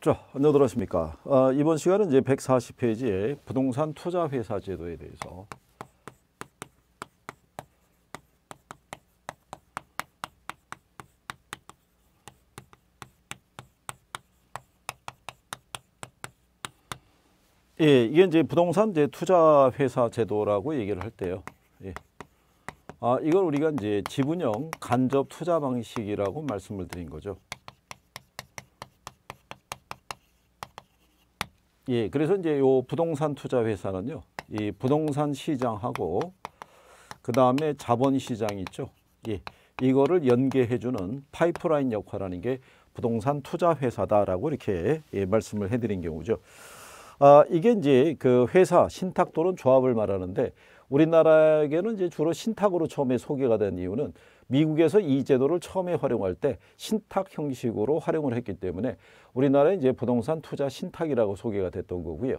자, 안녕하십니까. 아, 이번 시간은 이제 140페이지에 부동산 투자 회사 제도에 대해서 예, 이게 이제 부동산 이제 투자 회사 제도라고 얘기를 할 때요. 예. 아, 이걸 우리가 이제 지분형 간접 투자 방식이라고 말씀을 드린 거죠. 예, 그래서 이제 요 부동산 투자 회사는요. 이 부동산 시장하고 그다음에 자본 시장 있죠. 예. 이거를 연계해 주는 파이프라인 역할하는 게 부동산 투자 회사다라고 이렇게 예, 말씀을 해 드린 경우죠. 아, 이게 이제 그 회사 신탁 또는 조합을 말하는데 우리나라에게는 이제 주로 신탁으로 처음에 소개가 된 이유는 미국에서 이 제도를 처음에 활용할 때 신탁 형식으로 활용을 했기 때문에 우리나라에 이제 부동산 투자 신탁이라고 소개가 됐던 거고요.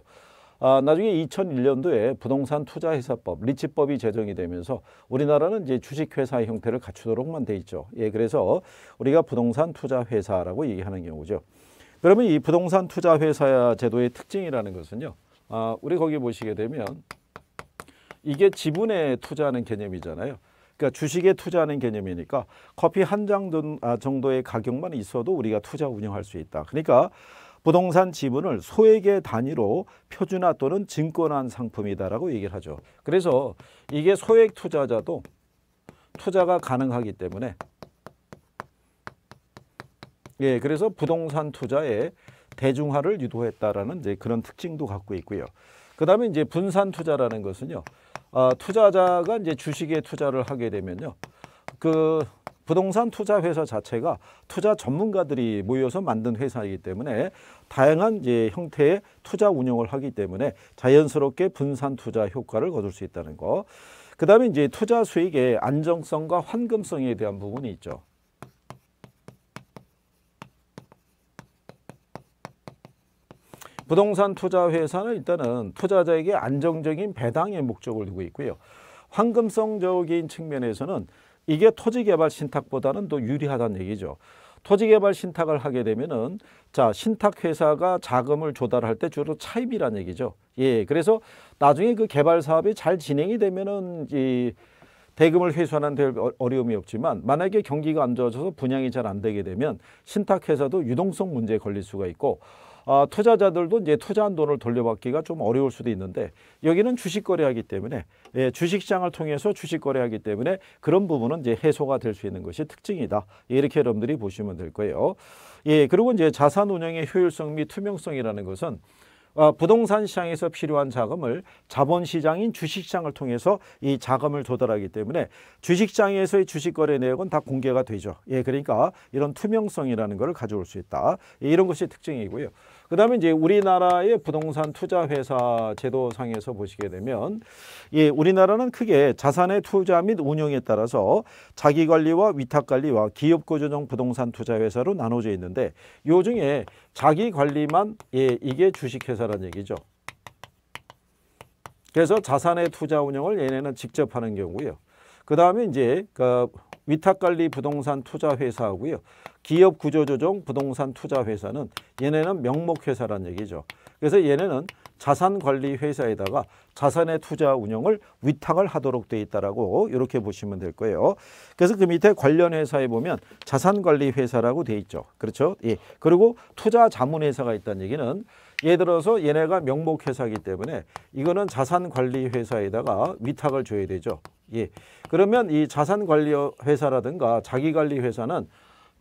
아, 나중에 2001년도에 부동산 투자회사법, 리치법이 제정이 되면서 우리나라는 이제 주식회사 형태를 갖추도록만 돼 있죠. 예, 그래서 우리가 부동산 투자회사라고 얘기하는 경우죠. 그러면 이 부동산 투자회사 제도의 특징이라는 것은요. 아, 우리 거기 보시게 되면 이게 지분에 투자하는 개념이잖아요. 그러니까 주식에 투자하는 개념이니까 커피 한장 아, 정도의 가격만 있어도 우리가 투자 운영할 수 있다. 그러니까 부동산 지분을 소액의 단위로 표준화 또는 증권한 상품이다라고 얘기를 하죠. 그래서 이게 소액 투자자도 투자가 가능하기 때문에 예, 그래서 부동산 투자에 대중화를 유도했다라는 이제 그런 특징도 갖고 있고요. 그다음에 이제 분산 투자라는 것은요. 아, 투자자가 이제 주식에 투자를 하게 되면요. 그 부동산 투자 회사 자체가 투자 전문가들이 모여서 만든 회사이기 때문에 다양한 이제 형태의 투자 운영을 하기 때문에 자연스럽게 분산 투자 효과를 거둘 수 있다는 거. 그다음에 이제 투자 수익의 안정성과 환금성에 대한 부분이 있죠. 부동산 투자 회사는 일단은 투자자에게 안정적인 배당의 목적을 두고 있고요. 황금성적인 측면에서는 이게 토지개발 신탁보다는 더 유리하다는 얘기죠. 토지개발 신탁을 하게 되면은 자 신탁회사가 자금을 조달할 때 주로 차입이라는 얘기죠. 예, 그래서 나중에 그 개발 사업이 잘 진행이 되면은 이 대금을 회수하는 데 어, 어려움이 없지만 만약에 경기가 안 좋아져서 분양이 잘 안 되게 되면 신탁회사도 유동성 문제에 걸릴 수가 있고 아, 투자자들도 이제 투자한 돈을 돌려받기가 좀 어려울 수도 있는데 여기는 주식 거래하기 때문에 예, 주식시장을 통해서 주식 거래하기 때문에 그런 부분은 이제 해소가 될 수 있는 것이 특징이다. 예, 이렇게 여러분들이 보시면 될 거예요. 예, 그리고 이제 자산 운영의 효율성 및 투명성이라는 것은 아, 부동산 시장에서 필요한 자금을 자본시장인 주식시장을 통해서 이 자금을 조달하기 때문에 주식시장에서의 주식거래 내역은 다 공개가 되죠. 예, 그러니까 이런 투명성이라는 것을 가져올 수 있다. 예, 이런 것이 특징이고요. 그 다음에 이제 우리나라의 부동산 투자 회사 제도상에서 보시게 되면 예, 우리나라는 크게 자산의 투자 및 운용에 따라서 자기관리와 위탁관리와 기업구조정 부동산 투자 회사로 나눠져 있는데 요 중에 자기관리만 예, 이게 주식회사란 얘기죠. 그래서 자산의 투자 운영을 얘네는 직접 하는 경우예요. 그 다음에 이제 그 위탁관리 부동산 투자회사하고요. 기업 구조조정 부동산 투자회사는 얘네는 명목회사란 얘기죠. 그래서 얘네는 자산관리회사에다가 자산의 투자 운영을 위탁을 하도록 돼 있다라고 이렇게 보시면 될 거예요. 그래서 그 밑에 관련 회사에 보면 자산관리회사라고 돼 있죠. 그렇죠? 예. 그리고 투자자문회사가 있다는 얘기는 예를 들어서 얘네가 명목회사이기 때문에 이거는 자산관리회사에다가 위탁을 줘야 되죠. 예. 그러면 이 자산관리회사라든가 자기관리회사는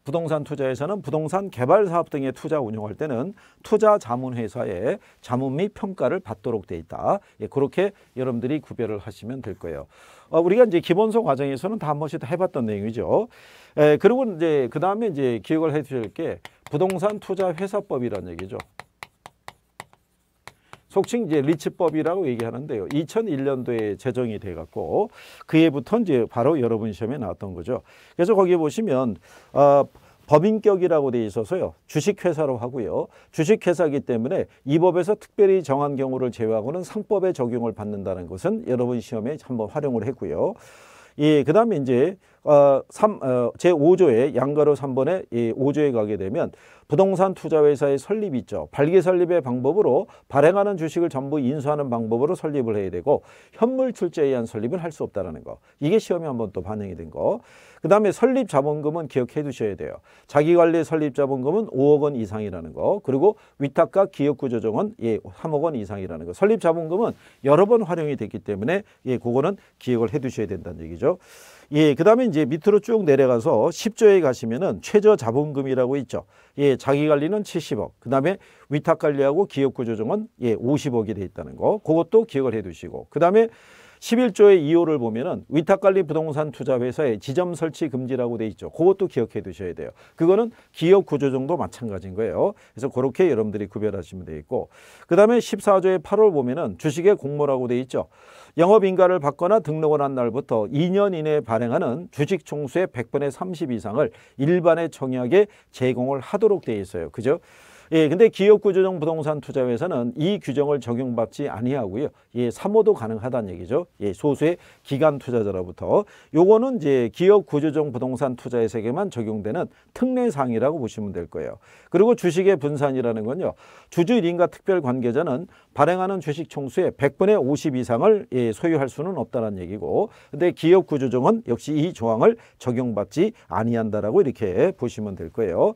부동산 투자에서는 부동산 개발 사업 등의 투자 운용할 때는 투자 자문회사의 자문 및 평가를 받도록 돼 있다. 예, 그렇게 여러분들이 구별을 하시면 될 거예요. 어, 우리가 이제 기본서 과정에서는 다 한 번씩 해봤던 내용이죠. 에, 예, 그리고 이제 그 다음에 이제 기억을 해 주실 게 부동산 투자 회사법이라는 얘기죠. 속칭 이제 리츠법이라고 얘기하는데요. 2001년도에 제정이 돼 갖고 그 해부터 이제 바로 여러분 시험에 나왔던 거죠. 그래서 거기에 보시면 어 법인격이라고 돼 있어서요. 주식회사로 하고요. 주식회사이기 때문에 이 법에서 특별히 정한 경우를 제외하고는 상법에 적용을 받는다는 것은 여러분 시험에 한번 활용을 했고요. 예, 그 다음에 이제 어, 3, 어, 제5조의 양가로 3번에 이 5조에 가게 되면 부동산 투자회사의 설립이 있죠. 발기 설립의 방법으로 발행하는 주식을 전부 인수하는 방법으로 설립을 해야 되고 현물 출제에 의한 설립은 할 수없다는 거. 이게 시험에 한 번 또 반영이 된 거. 그다음에 설립 자본금은 기억해 두셔야 돼요. 자기 관리 설립 자본금은 5억 원 이상이라는 거. 그리고 위탁과 기업구 조정은 예, 3억 원 이상이라는 거. 설립 자본금은 여러 번 활용이 됐기 때문에 예, 그거는 기억을 해 두셔야 된다는 얘기죠. 예, 그다음에 이제 밑으로 쭉 내려가서 10조에 가시면은 최저 자본금이라고 있죠. 예, 자기 관리는 70억. 그다음에 위탁 관리하고 기업 구조정은 예, 50억이 돼 있다는 거. 그것도 기억을 해 두시고. 그다음에 11조의 2호를 보면은 위탁관리 부동산 투자 회사의 지점 설치 금지라고 돼 있죠. 그것도 기억해 두셔야 돼요. 그거는 기업 구조정도 마찬가지인 거예요. 그래서 그렇게 여러분들이 구별하시면 되겠고 그다음에 14조의 8월 보면은 주식의 공모라고 돼 있죠. 영업인가를 받거나 등록을 한 날부터 2년 이내에 발행하는 주식 총수의 100분의 30 이상을 일반의 청약에 제공을 하도록 돼 있어요. 그죠? 예, 근데 기업구조정 부동산 투자회사는 이 규정을 적용받지 아니하고요. 예, 사모도 가능하다는 얘기죠. 예, 소수의 기간 투자자로부터 요거는 이제 기업구조정 부동산 투자회사에게만 적용되는 특례사항이라고 보시면 될 거예요. 그리고 주식의 분산이라는 건요. 주주 1인과 특별 관계자는 발행하는 주식 총수의 100분의 50 이상을 예, 소유할 수는 없다는 얘기고 근데 기업 구조정은 역시 이 조항을 적용받지 아니한다라고 이렇게 보시면 될 거예요.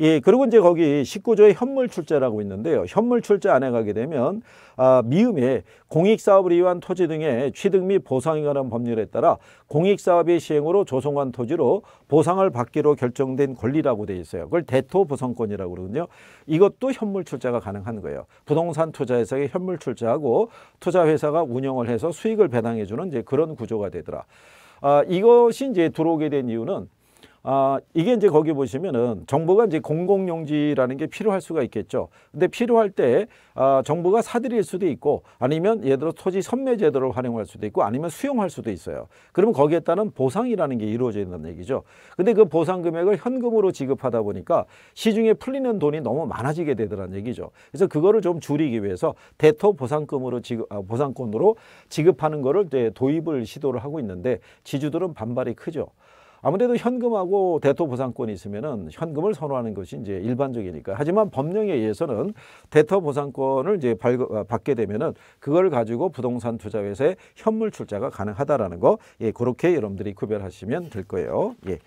예, 그리고 이제 거기 19조의 현물 출제라고 있는데요. 현물 출제 안에 가게 되면 아, 미음에 공익사업을 이용한 토지 등의 취득 및 보상에 관한 법률에 따라 공익사업의 시행으로 조성한 토지로 보상을 받기로 결정된 권리라고 돼 있어요. 그걸 대토 보상권이라고 그러거든요. 이것도 현물 출제가 가능한 거예요. 부동산 투자회사에 현물 출제하고 투자회사가 운영을 해서 수익을 배당해 주는 이제 그런 구조가 되더라. 아, 이것이 이제 들어오게 된 이유는 아, 이게 이제 거기 보시면은 정부가 이제 공공용지라는 게 필요할 수가 있겠죠. 근데 필요할 때 아, 정부가 사들일 수도 있고 아니면 예를 들어 토지 선매 제도를 활용할 수도 있고 아니면 수용할 수도 있어요. 그러면 거기에 따른 보상이라는 게 이루어진다는 얘기죠. 근데 그 보상 금액을 현금으로 지급하다 보니까 시중에 풀리는 돈이 너무 많아지게 되더라는 얘기죠. 그래서 그거를 좀 줄이기 위해서 대토 보상금으로 지급 아, 보상권으로 지급하는 거를 이제 도입을 시도를 하고 있는데 지주들은 반발이 크죠. 아무래도 현금하고 대토 보상권이 있으면은 현금을 선호하는 것이 이제 일반적이니까. 하지만 법령에 의해서는 대토 보상권을 이제 발 아, 받게 되면은 그걸 가지고 부동산 투자 회사에 현물 출자가 가능하다라는 거. 예, 그렇게 여러분들이 구별하시면 될 거예요. 예.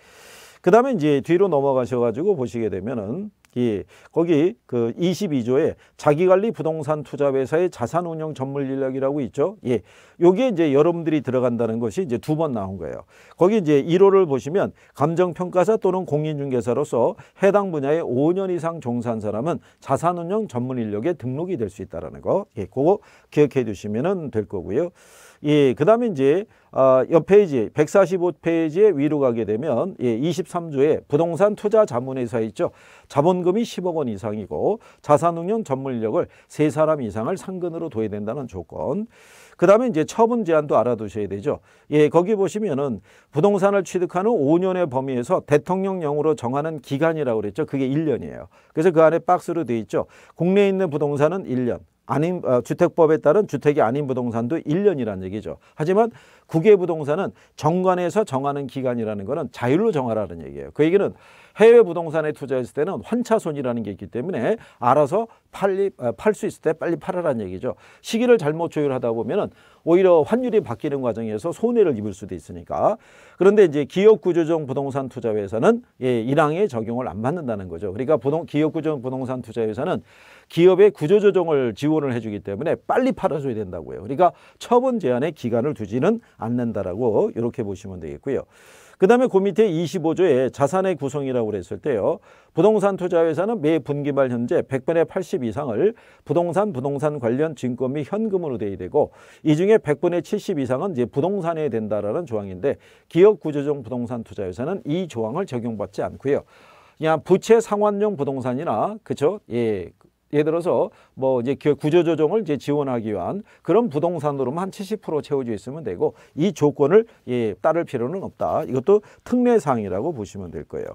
그다음에 이제 뒤로 넘어가셔 가지고 보시게 되면은 이 거기 그 22조에 자기관리 부동산 투자회사의 자산운용 전문 인력이라고 있죠. 예, 여기 이제 여러분들이 들어간다는 것이 이제 두 번 나온 거예요. 거기 이제 1호를 보시면 감정평가사 또는 공인중개사로서 해당 분야에 5년 이상 종사한 사람은 자산운용 전문 인력에 등록이 될 수있다라 거. 예, 그거 기억해 두시면될 거고요. 예, 그 다음에 이제 어, 옆 페이지 145페이지에 위로 가게 되면 예, 23조에 부동산 투자 자문회사 있죠. 자본금이 10억 원 이상이고 자산운용 전문력을 세사람 이상을 상근으로 둬야 된다는 조건. 그 다음에 이제 처분 제한도 알아두셔야 되죠. 예, 거기 보시면은 부동산을 취득한후 5년의 범위에서 대통령령으로 정하는 기간이라고 그랬죠. 그게 1년이에요. 그래서 그 안에 박스로 돼 있죠. 국내에 있는 부동산은 1년, 아닌 어, 주택법에 따른 주택이 아닌 부동산도 1년이라는 얘기죠. 하지만 국외 부동산은 정관에서 정하는 기간이라는 것은 자율로 정하라는 얘기예요. 그 얘기는 해외 부동산에 투자했을 때는 환차손이라는 게 있기 때문에 알아서 팔리 어, 팔수 있을 때 빨리 팔아라는 얘기죠. 시기를 잘못 조율하다 보면은 오히려 환율이 바뀌는 과정에서 손해를 입을 수도 있으니까 그런데 이제 기업구조정 부동산 투자회사는 예, 일항에 적용을 안 받는다는 거죠. 그러니까 부동, 기업구조정 부동산 투자회사는 기업의 구조조정을 지원을 해주기 때문에 빨리 팔아줘야 된다고요. 그러니까 처분 제한의 기간을 두지는 않는다라고 이렇게 보시면 되겠고요. 그 다음에 그 밑에 25조에 자산의 구성이라고 그랬을 때요. 부동산 투자회사는 매 분기말 현재 100분의 80 이상을 부동산, 부동산 관련 증권 및 현금으로 돼야 되고 이 중에 100분의 70 이상은 이제 부동산에 된다라는 조항인데 기업 구조정 부동산 투자회사는 이 조항을 적용받지 않고요. 그냥 부채 상환용 부동산이나 그죠? 예. 예를 들어서 뭐 이제 구조조정을 이제 지원하기 위한 그런 부동산으로만 한70% 채워져 있으면 되고 이 조건을 예, 따를 필요는 없다. 이것도 특례사항이라고 보시면 될 거예요.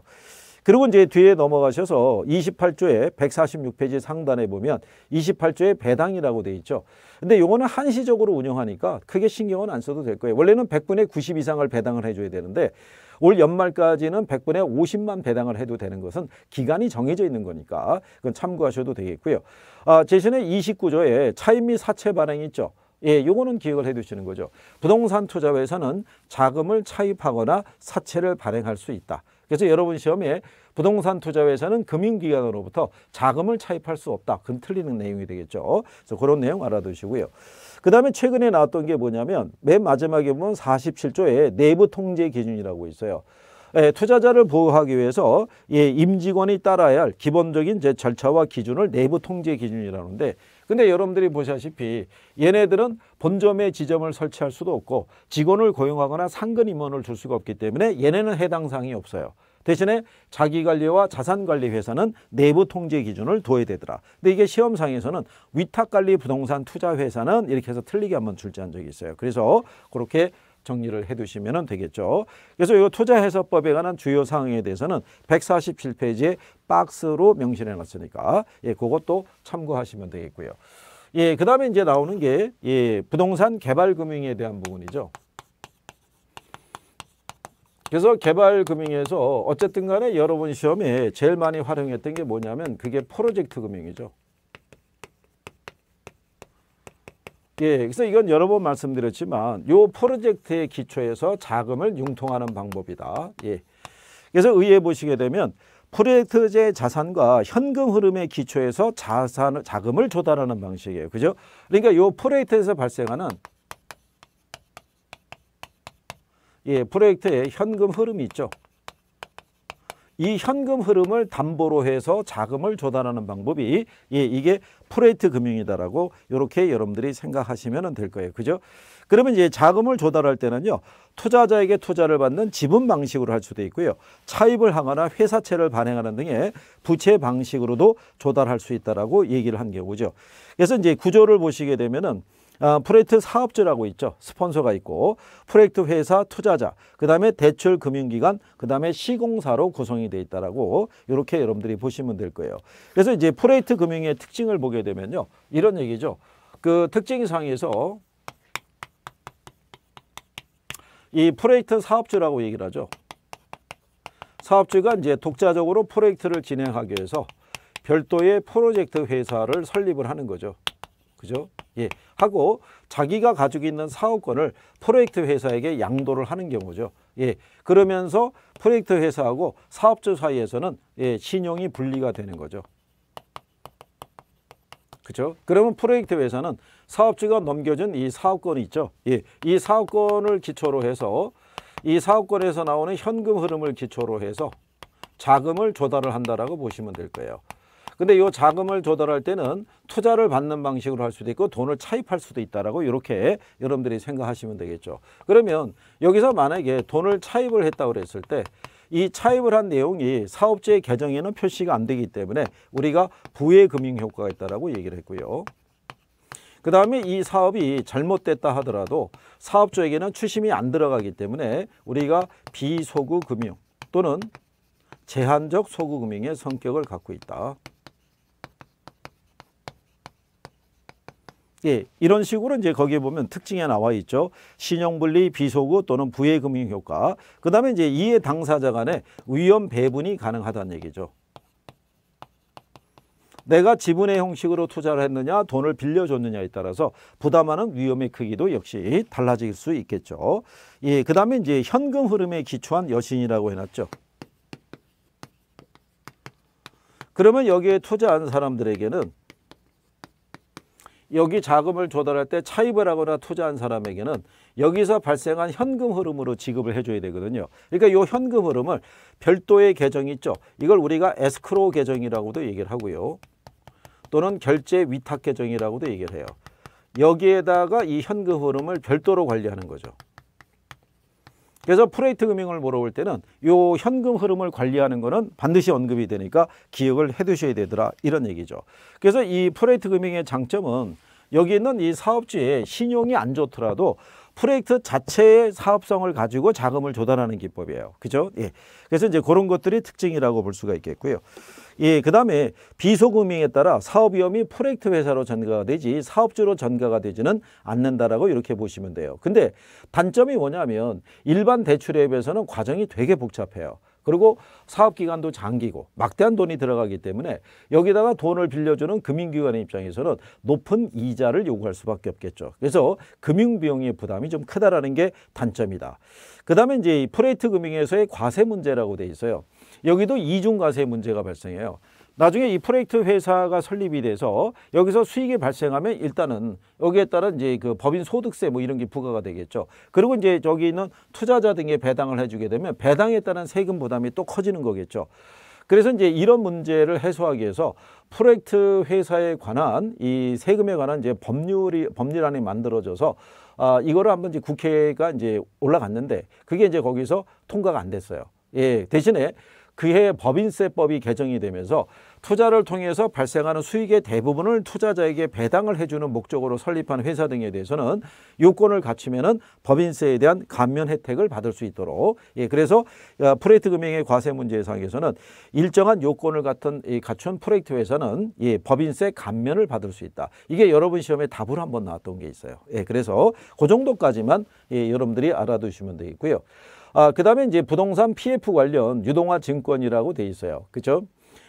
그리고 이제 뒤에 넘어가셔서 2 8조에 146페이지 상단에 보면 2 8조에 배당이라고 돼 있죠. 근데 요거는 한시적으로 운영하니까 크게 신경은 안 써도 될 거예요. 원래는 100분의 90 이상을 배당을 해줘야 되는데 올 연말까지는 100분의 50만 배당을 해도 되는 것은 기간이 정해져 있는 거니까 그건 참고하셔도 되겠고요. 아, 대신에 29조에 차입 및 사채 발행이 있죠. 예, 요거는 기억을 해 두시는 거죠. 부동산 투자회사는 자금을 차입하거나 사채를 발행할 수 있다. 그래서 여러분 시험에 부동산 투자회사는 금융기관으로부터 자금을 차입할 수 없다. 그건 틀리는 내용이 되겠죠. 그래서 그런 내용 알아두시고요. 그 다음에 최근에 나왔던 게 뭐냐면 맨 마지막에 보면 47조에 내부 통제 기준이라고 있어요. 예, 투자자를 보호하기 위해서 예, 임직원이 따라야 할 기본적인 제 절차와 기준을 내부 통제 기준이라는데 근데 여러분들이 보시다시피 얘네들은 본점에 지점을 설치할 수도 없고 직원을 고용하거나 상근 임원을 줄 수가 없기 때문에 얘네는 해당 사항이 없어요. 대신에 자기관리와 자산관리회사는 내부 통제 기준을 둬야 되더라. 근데 이게 시험상에서는 위탁관리 부동산 투자회사는 이렇게 해서 틀리게 한번 출제한 적이 있어요. 그래서 그렇게 정리를 해두시면 되겠죠. 그래서 이투자해석법에 관한 주요 사항에 대해서는 147페이지에 박스로 명시해 놨으니까 예, 그것도 참고하시면 되겠고요. 예, 그 다음에 이제 나오는 게 예, 부동산 개발금융에 대한 부분이죠. 그래서 개발금융에서 어쨌든 간에 여러분 시험에 제일 많이 활용했던 게 뭐냐면 그게 프로젝트 금융이죠. 예, 그래서 이건 여러 번 말씀드렸지만 요 프로젝트의 기초에서 자금을 융통하는 방법이다. 예. 그래서 의해 보시게 되면 프로젝트제 자산과 현금 흐름의 기초에서 자산 자금을 조달하는 방식이에요. 그죠? 그러니까 요 프로젝트에서 발생하는 예, 프로젝트의 현금 흐름이 있죠. 이 현금 흐름을 담보로 해서 자금을 조달하는 방법이 예, 이게 프레이트 금융이다라고 이렇게 여러분들이 생각하시면 될 거예요. 그죠? 그러면 이제 자금을 조달할 때는요. 투자자에게 투자를 받는 지분 방식으로 할 수도 있고요. 차입을 하거나 회사채를 발행하는 등의 부채 방식으로도 조달할 수 있다라고 얘기를 한 경우죠. 그래서 이제 구조를 보시게 되면은 아, 프로젝트 사업주라고 있죠. 스폰서가 있고 프로젝트 회사, 투자자, 그 다음에 대출 금융기관, 그 다음에 시공사로 구성이 되어 있다라고 이렇게 여러분들이 보시면 될 거예요. 그래서 이제 프로젝트 금융의 특징을 보게 되면요. 이런 얘기죠. 그 특징상에서 이 프로젝트 사업주라고 얘기를 하죠. 사업주가 이제 독자적으로 프로젝트를 진행하기 위해서 별도의 프로젝트 회사를 설립을 하는 거죠. 그죠? 예. 하고 자기가 가지고 있는 사업권을 프로젝트 회사에게 양도를 하는 경우죠. 예. 그러면서 프로젝트 회사하고 사업주 사이에서는 예, 신용이 분리가 되는 거죠. 그렇죠? 그러면 프로젝트 회사는 사업주가 넘겨준 이 사업권이 있죠. 예. 이 사업권을 기초로 해서 이 사업권에서 나오는 현금 흐름을 기초로 해서 자금을 조달을 한다라고 보시면 될 거예요. 근데 이 자금을 조달할 때는 투자를 받는 방식으로 할 수도 있고 돈을 차입할 수도 있다라고 이렇게 여러분들이 생각하시면 되겠죠. 그러면 여기서 만약에 돈을 차입을 했다고 그랬을 때 이 차입을 한 내용이 사업주의 계정에는 표시가 안 되기 때문에 우리가 부의 금융 효과가 있다라고 얘기를 했고요. 그 다음에 이 사업이 잘못됐다 하더라도 사업주에게는 추심이 안 들어가기 때문에 우리가 비소구 금융 또는 제한적 소구금융의 성격을 갖고 있다. 예, 이런 식으로 이제 거기에 보면 특징에 나와 있죠. 신용분리, 비소구 또는 부의 금융효과. 그 다음에 이제 이해 당사자 간의 위험 배분이 가능하다는 얘기죠. 내가 지분의 형식으로 투자를 했느냐 돈을 빌려줬느냐에 따라서 부담하는 위험의 크기도 역시 달라질 수 있겠죠. 예, 그 다음에 이제 현금 흐름에 기초한 여신이라고 해놨죠. 그러면 여기에 투자한 사람들에게는 여기 자금을 조달할 때 차입을 하거나 투자한 사람에게는 여기서 발생한 현금 흐름으로 지급을 해줘야 되거든요. 그러니까 이 현금 흐름을 별도의 계정이 있죠. 이걸 우리가 에스크로 계정이라고도 얘기를 하고요. 또는 결제 위탁 계정이라고도 얘기를 해요. 여기에다가 이 현금 흐름을 별도로 관리하는 거죠. 그래서 프레이트 금융을 물어볼 때는 요 현금 흐름을 관리하는 거는 반드시 언급이 되니까 기억을 해 두셔야 되더라 이런 얘기죠. 그래서 이 프레이트 금융의 장점은 여기 있는 이 사업주의 신용이 안 좋더라도 프로젝트 자체의 사업성을 가지고 자금을 조달하는 기법이에요. 그죠? 예. 그래서 이제 그런 것들이 특징이라고 볼 수가 있겠고요. 예, 그 다음에 비소금융에 따라 사업위험이 프로젝트 회사로 전가가 되지 사업주로 전가가 되지는 않는다라고 이렇게 보시면 돼요. 근데 단점이 뭐냐면 일반 대출에 비해서는 과정이 되게 복잡해요. 그리고 사업기간도 장기고 막대한 돈이 들어가기 때문에 여기다가 돈을 빌려주는 금융기관의 입장에서는 높은 이자를 요구할 수밖에 없겠죠. 그래서 금융비용의 부담이 좀 크다라는 게 단점이다. 그 다음에 이제 프레이트 금융에서의 과세 문제라고 돼 있어요. 여기도 이중 과세 문제가 발생해요. 나중에 이 프로젝트 회사가 설립이 돼서 여기서 수익이 발생하면 일단은 여기에 따른 이제 그 법인 소득세 뭐 이런 게 부과가 되겠죠. 그리고 이제 저기 있는 투자자 등에 배당을 해주게 되면 배당에 따른 세금 부담이 또 커지는 거겠죠. 그래서 이제 이런 문제를 해소하기 위해서 프로젝트 회사에 관한 이 세금에 관한 이제 법률이 법률안이 만들어져서 아 이거를 한번 이제 국회가 이제 올라갔는데 그게 이제 거기서 통과가 안 됐어요. 예, 대신에 그해 법인세법이 개정이 되면서 투자를 통해서 발생하는 수익의 대부분을 투자자에게 배당을 해주는 목적으로 설립한 회사 등에 대해서는 요건을 갖추면은 법인세에 대한 감면 혜택을 받을 수 있도록 예 그래서 어, 프레이트 금융의 과세 문제 상에서는 일정한 요건을 같은 예, 갖춘 프레이트 회사는 예 법인세 감면을 받을 수 있다 이게 여러분 시험에 답으로 한번 나왔던 게 있어요 예 그래서 그 정도까지만 예 여러분들이 알아두시면 되겠고요. 아, 그 다음에 이제 부동산 PF 관련 유동화 증권이라고 돼 있어요. 그죠?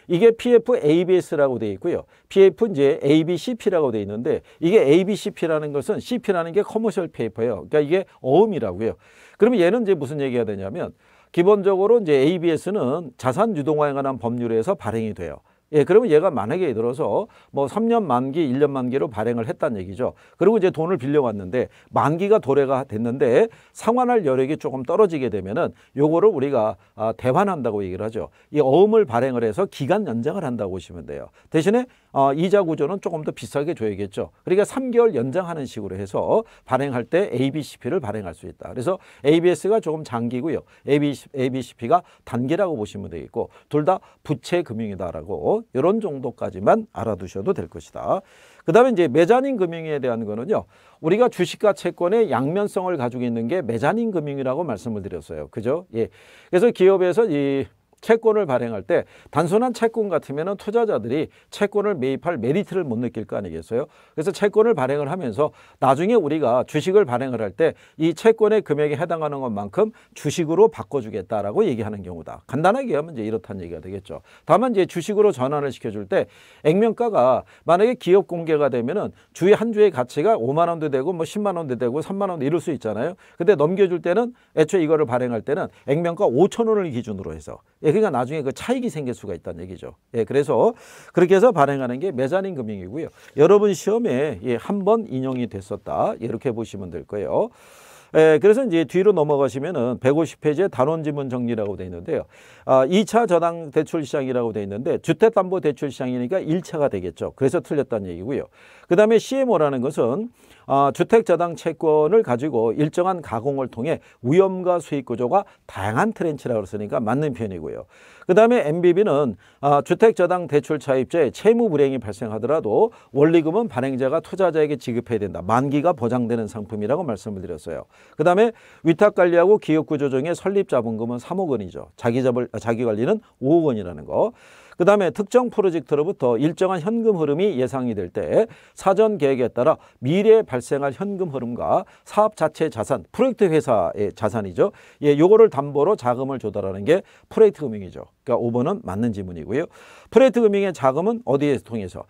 이게 PF ABS라고 돼 있고요. PF 이제 ABCP라고 돼 있는데 이게 ABCP라는 것은 CP라는 게 커머셜 페이퍼예요. 그러니까 이게 어음이라고요. 그러면 얘는 이제 무슨 얘기가 되냐면 기본적으로 이제 ABS는 자산 유동화에 관한 법률에서 발행이 돼요. 예, 그러면 얘가 만약에 들어서 뭐 3년 만기, 1년 만기로 발행을 했다는 얘기죠. 그리고 이제 돈을 빌려왔는데 만기가 도래가 됐는데 상환할 여력이 조금 떨어지게 되면은 요거를 우리가 아, 대환한다고 얘기를 하죠. 이 어음을 발행을 해서 기간 연장을 한다고 보시면 돼요. 대신에 어, 이자 구조는 조금 더 비싸게 줘야겠죠. 그러니까 3개월 연장하는 식으로 해서 발행할 때 ABCP를 발행할 수 있다. 그래서 ABS가 조금 장기고요. ABC, p 가단계라고 보시면 되겠고 둘 다 부채 금융이다라고 이런 정도까지만 알아두셔도 될 것이다. 그 다음에 이제 메자닌 금융에 대한 거는요. 우리가 주식과 채권의 양면성을 가지고 있는 게매자닌 금융이라고 말씀을 드렸어요. 그죠? 예. 그래서 기업에서 이 채권을 발행할 때 단순한 채권 같으면 투자자들이 채권을 매입할 메리트를 못 느낄 거 아니겠어요? 그래서 채권을 발행을 하면서 나중에 우리가 주식을 발행을 할 때 이 채권의 금액에 해당하는 것만큼 주식으로 바꿔주겠다라고 얘기하는 경우다. 간단하게 하면 이제 이렇다는 얘기가 되겠죠. 다만 이제 주식으로 전환을 시켜줄 때 액면가가 만약에 기업 공개가 되면은 주의 한 주의 가치가 5만 원도 되고 뭐 10만 원도 되고 3만 원도 이룰수 있잖아요. 근데 넘겨줄 때는 애초에 이거를 발행할 때는 액면가 5천 원을 기준으로 해서 예, 그러니까 나중에 그 차익이 생길 수가 있다는 얘기죠. 예, 그래서 그렇게 해서 발행하는 게 메자린 금융이고요. 여러분 시험에 예, 한 번 인용이 됐었다. 이렇게 보시면 될 거예요. 예, 그래서 이제 뒤로 넘어가시면은 150페이지에 단원 지문 정리라고 돼 있는데요. 아, 2차 저당 대출 시장이라고 돼 있는데 주택 담보 대출 시장이니까 1차가 되겠죠. 그래서 틀렸다는 얘기고요. 그다음에 CMO라는 것은 아, 주택 저당 채권을 가지고 일정한 가공을 통해 위험과 수익 구조가 다양한 트렌치라고 쓰니까 그러니까 맞는 표현이고요 그다음에 MBB는 아, 주택저당 대출 차입자의 채무 불행이 발생하더라도 원리금은 발행자가 투자자에게 지급해야 된다. 만기가 보장되는 상품이라고 말씀을 드렸어요. 그다음에 위탁관리하고 기업구조정의 설립자본금은 3억 원이죠. 자기자본 아, 자기관리는 5억 원이라는 거. 그 다음에 특정 프로젝트로부터 일정한 현금 흐름이 예상이 될 때 사전 계획에 따라 미래에 발생할 현금 흐름과 사업 자체 자산, 프로젝트 회사의 자산이죠. 예, 요거를 담보로 자금을 조달하는 게 프로젝트 금융이죠. 그러니까 5번은 맞는 지문이고요. 프로젝트 금융의 자금은 어디에서 통해서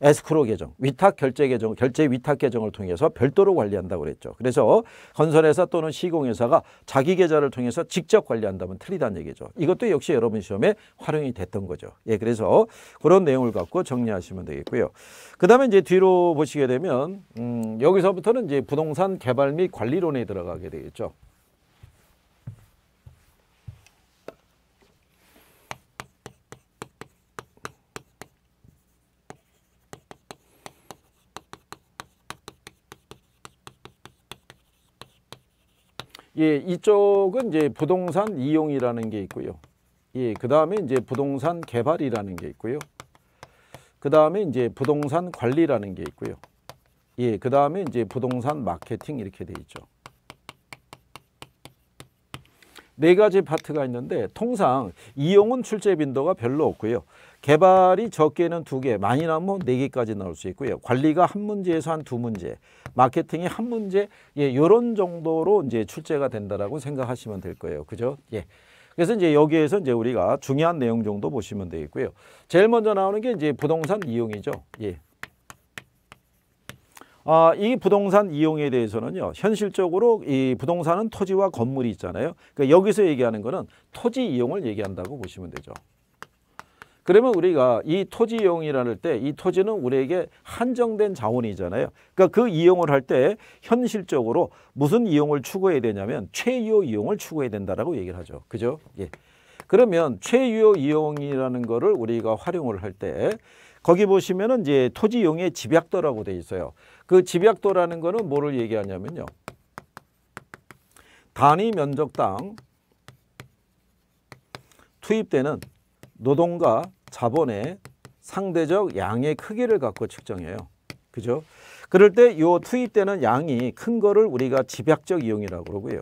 에스크로 계정, 위탁 결제 계정, 결제 위탁 계정을 통해서 별도로 관리한다고 그랬죠. 그래서 건설회사 또는 시공회사가 자기 계좌를 통해서 직접 관리한다면 틀리다는 얘기죠. 이것도 역시 여러분 시험에 활용이 됐던 거죠. 예, 그래서 그런 내용을 갖고 정리하시면 되겠고요. 그 다음에 이제 뒤로 보시게 되면 음, 여기서부터는 이제 부동산 개발 및 관리론에 들어가게 되겠죠. 예, 이쪽은 이제 부동산 이용이라는 게 있고요. 예, 그 다음에 이제 부동산 개발이라는 게 있고요. 그 다음에 이제 부동산 관리라는 게 있고요. 예, 그 다음에 이제 부동산 마케팅 이렇게 돼 있죠. 네 가지 파트가 있는데 통상 이용은 출제 빈도가 별로 없고요. 개발이 적게는 두개 많이 나면 뭐 네개까지 나올 수 있고요. 관리가 한 문제에서 한 두 문제, 마케팅이 한 문제, 예, 요런 정도로 이제 출제가 된다라고 생각하시면 될 거예요. 그죠? 예. 그래서 이제 여기에서 이제 우리가 중요한 내용 정도 보시면 되겠고요. 제일 먼저 나오는 게 이제 부동산 이용이죠. 예. 아, 이 부동산 이용에 대해서는요. 현실적으로 이 부동산은 토지와 건물이 있잖아요. 그러니까 여기서 얘기하는 거는 토지 이용을 얘기한다고 보시면 되죠. 그러면 우리가 이 토지 이용이라는 때 이 토지는 우리에게 한정된 자원이잖아요. 그러니까 그 이용을 할 때 현실적으로 무슨 이용을 추구해야 되냐면 최유 이용을 추구해야 된다라고 얘기를 하죠. 그죠? 예. 그러면 최유 이용이라는 거를 우리가 활용을 할 때 거기 보시면은 이제 토지 이용의 집약도라고 돼 있어요. 그 집약도라는 거는 뭐를 얘기하냐면요. 단위 면적당 투입되는 노동과 자본의 상대적 양의 크기를 갖고 측정해요. 그죠? 그럴 때이 투입되는 양이 큰 거를 우리가 집약적 이용이라고 그러고요.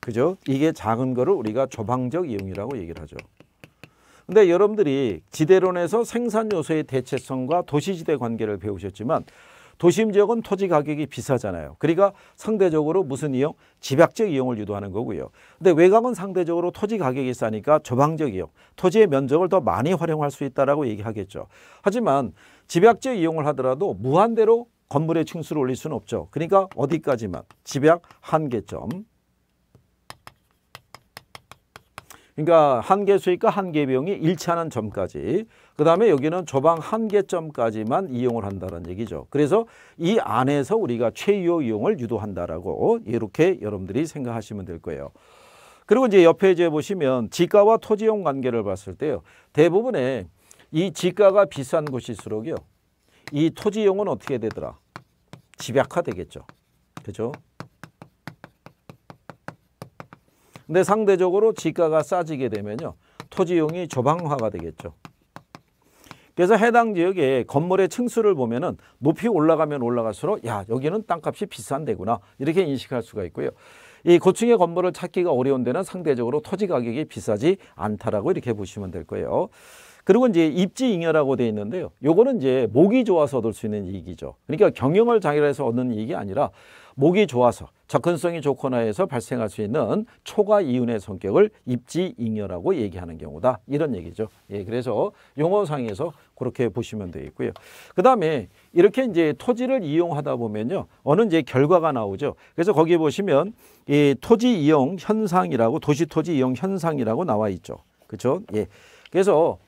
그죠? 이게 작은 거를 우리가 조방적 이용이라고 얘기를 하죠. 근데 여러분들이 지대론에서 생산 요소의 대체성과 도시지대 관계를 배우셨지만 도심 지역은 토지 가격이 비싸잖아요. 그러니까 상대적으로 무슨 이용? 집약적 이용을 유도하는 거고요. 근데 외곽은 상대적으로 토지 가격이 싸니까 조방적 이용, 토지의 면적을 더 많이 활용할 수 있다라고 얘기하겠죠. 하지만 집약적 이용을 하더라도 무한대로 건물의 층수를 올릴 수는 없죠. 그러니까 어디까지만 집약 한계점 그러니까 한개 수익과 한개 비용이 일치하는 점까지 그 다음에 여기는 조방 한개점까지만 이용을 한다는 얘기죠. 그래서 이 안에서 우리가 최요 이용을 유도한다라고 이렇게 여러분들이 생각하시면 될 거예요. 그리고 이제 옆에 이제 보시면 지가와 토지용 관계를 봤을 때요. 대부분의 이 지가가 비싼 곳일수록요. 이 토지용은 어떻게 되더라? 집약화 되겠죠. 그죠? 근데 상대적으로 지가가 싸지게 되면요. 토지용이 조방화가 되겠죠. 그래서 해당 지역의 건물의 층수를 보면 은 높이 올라가면 올라갈수록 야 여기는 땅값이 비싼 데구나 이렇게 인식할 수가 있고요. 이 고층의 건물을 찾기가 어려운 데는 상대적으로 토지 가격이 비싸지 않다라고 이렇게 보시면 될 거예요. 그리고 이제 입지잉여라고 되어 있는데요. 요거는 이제 목이 좋아서 얻을 수 있는 이익이죠. 그러니까 경영을 장애를 해서 얻는 이익이 아니라 목이 좋아서 접근성이 좋거나 해서 발생할 수 있는 초과 이윤의 성격을 입지잉여라고 얘기하는 경우다. 이런 얘기죠. 예, 그래서 용어상에서 그렇게 보시면 되겠고요. 그 다음에 이렇게 이제 토지를 이용하다 보면요. 어느 이제 결과가 나오죠. 그래서 거기 보시면 이 토지 이용 현상이라고 도시 토지 이용 현상이라고 나와 있죠. 그렇죠? 예. 그래서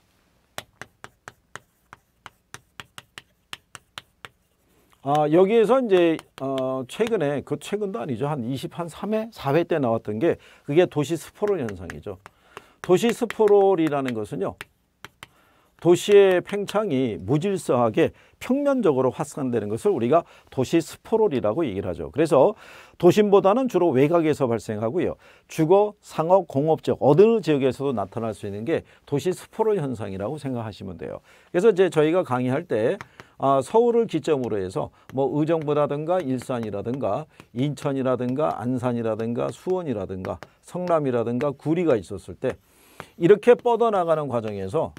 아, 여기에서 이제 어, 최근에 그 최근도 아니죠. 한 20, 한 3회, 4회 때 나왔던 게 그게 도시 스포롤 현상이죠. 도시 스포롤이라는 것은요. 도시의 팽창이 무질서하게 평면적으로 확산되는 것을 우리가 도시 스포롤이라고 얘기를 하죠. 그래서 도심보다는 주로 외곽에서 발생하고요. 주거, 상업, 공업 적 어느 지역에서도 나타날 수 있는 게 도시 스포롤 현상이라고 생각하시면 돼요. 그래서 이제 저희가 강의할 때 아, 서울을 기점으로 해서 뭐 의정부라든가 일산이라든가 인천이라든가 안산이라든가 수원이라든가 성남이라든가 구리가 있었을 때 이렇게 뻗어나가는 과정에서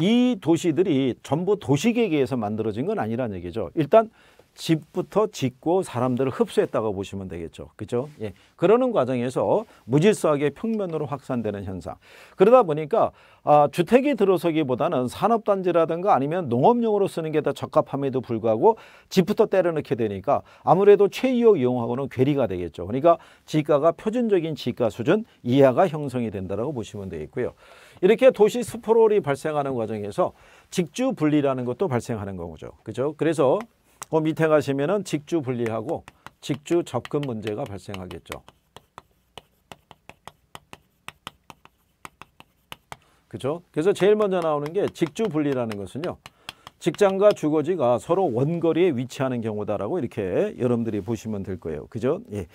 이 도시들이 전부 도시계획에서 만들어진 건 아니라는 얘기죠. 일단 집부터 짓고 사람들을 흡수했다고 보시면 되겠죠. 그죠? 렇 예. 그러는 과정에서 무질서하게 평면으로 확산되는 현상. 그러다 보니까 아, 주택이 들어서기보다는 산업단지라든가 아니면 농업용으로 쓰는 게 더 적합함에도 불구하고 집부터 때려넣게 되니까 아무래도 최이용 이용하고는 괴리가 되겠죠. 그러니까 지가가 표준적인 지가 수준 이하가 형성이 된다고 보시면 되겠고요. 이렇게 도시 스포롤이 발생하는 과정에서 직주 분리라는 것도 발생하는 거죠. 그죠? 그래서 그 밑에 가시면은 직주 분리하고 직주 접근 문제가 발생하겠죠. 그죠? 그래서 제일 먼저 나오는 게 직주 분리라는 것은요. 직장과 주거지가 서로 원거리에 위치하는 경우다라고 이렇게 여러분들이 보시면 될 거예요. 그죠? 예.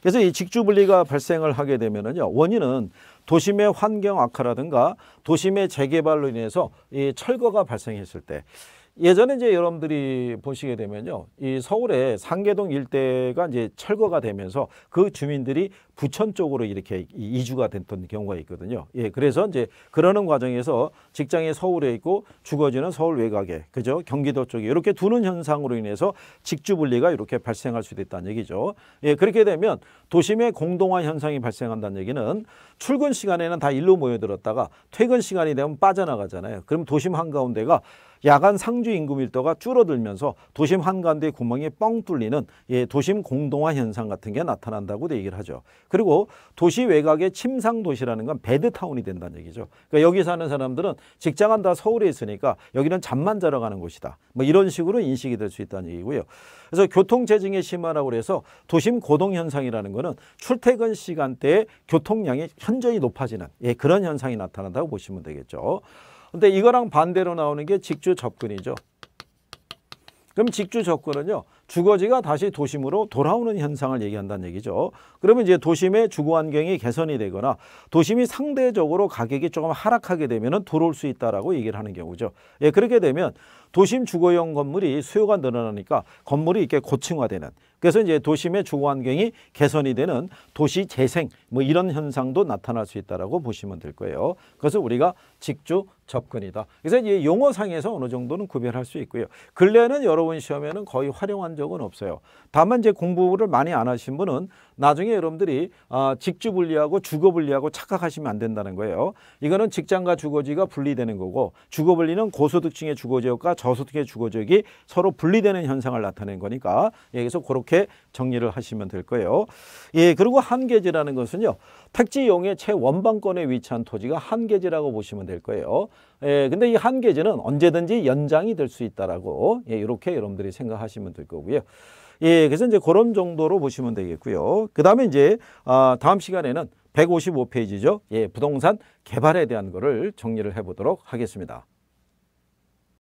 그래서 이 직주 분리가 발생을 하게 되면은요. 원인은 도심의 환경 악화라든가 도심의 재개발로 인해서 이 철거가 발생했을 때 예전에 이제 여러분들이 보시게 되면요. 이 서울의 상계동 일대가 이제 철거가 되면서 그 주민들이 부천 쪽으로 이렇게 이주가 됐던 경우가 있거든요. 예, 그래서 이제 그러는 과정에서 직장이 서울에 있고 주거지는 서울 외곽에, 그죠? 경기도 쪽에 이렇게 두는 현상으로 인해서 직주 분리가 이렇게 발생할 수도 있다는 얘기죠. 예, 그렇게 되면 도심의 공동화 현상이 발생한다는 얘기는 출근 시간에는 다 일로 모여들었다가 퇴근 시간이 되면 빠져나가잖아요. 그럼 도심 한가운데가 야간 상주 인구 밀도가 줄어들면서 도심 한가운데 구멍이 뻥 뚫리는 예, 도심 공동화 현상 같은 게 나타난다고 얘기를 하죠. 그리고 도시 외곽의 침상 도시라는 건배드타운이 된다는 얘기죠. 그러니까 여기 사는 사람들은 직장은 다 서울에 있으니까 여기는 잠만 자러 가는 곳이다. 뭐 이런 식으로 인식이 될 수 있다는 얘기고요. 그래서 교통 체증의심화라고해서 도심 고동 현상이라는 것은 출퇴근 시간대에 교통량이 현저히 높아지는 예, 그런 현상이 나타난다고 보시면 되겠죠. 근데 이거랑 반대로 나오는 게 직주 접근이죠. 그럼 직주 접근은요. 주거지가 다시 도심으로 돌아오는 현상을 얘기한다는 얘기죠. 그러면 이제 도심의 주거 환경이 개선이 되거나 도심이 상대적으로 가격이 조금 하락하게 되면 들어올 수 있다라고 얘기를 하는 경우죠. 예, 그렇게 되면 도심 주거용 건물이 수요가 늘어나니까 건물이 이렇게 고층화되는 그래서 이제 도심의 주거 환경이 개선이 되는 도시 재생 뭐 이런 현상도 나타날 수 있다라고 보시면 될 거예요. 그래서 우리가 직주 접근이다. 그래서 이제 용어상에서 어느 정도는 구별할 수 있고요. 근래는 여러분 시험에는 거의 활용한 적은 없어요. 다만 이제 공부를 많이 안 하신 분은 나중에 여러분들이 아, 직주 분리하고 주거 분리하고 착각하시면 안 된다는 거예요. 이거는 직장과 주거지가 분리되는 거고 주거 분리는 고소득층의 주거지역과 저소득의 주거지역이 서로 분리되는 현상을 나타낸 거니까 여기서 그렇게 정리를 하시면 될 거예요. 예, 그리고 한계지라는 것은요. 택지용의 최원방권에 위치한 토지가 한계지라고 보시면 될 거예요. 예, 근데 이 한계제는 언제든지 연장이 될 수 있다라고 예, 이렇게 여러분들이 생각하시면 될 거고요. 예, 그래서 이제 그런 정도로 보시면 되겠고요. 그 다음에 이제 아, 다음 시간에는 155페이지죠. 예, 부동산 개발에 대한 거를 정리를 해보도록 하겠습니다.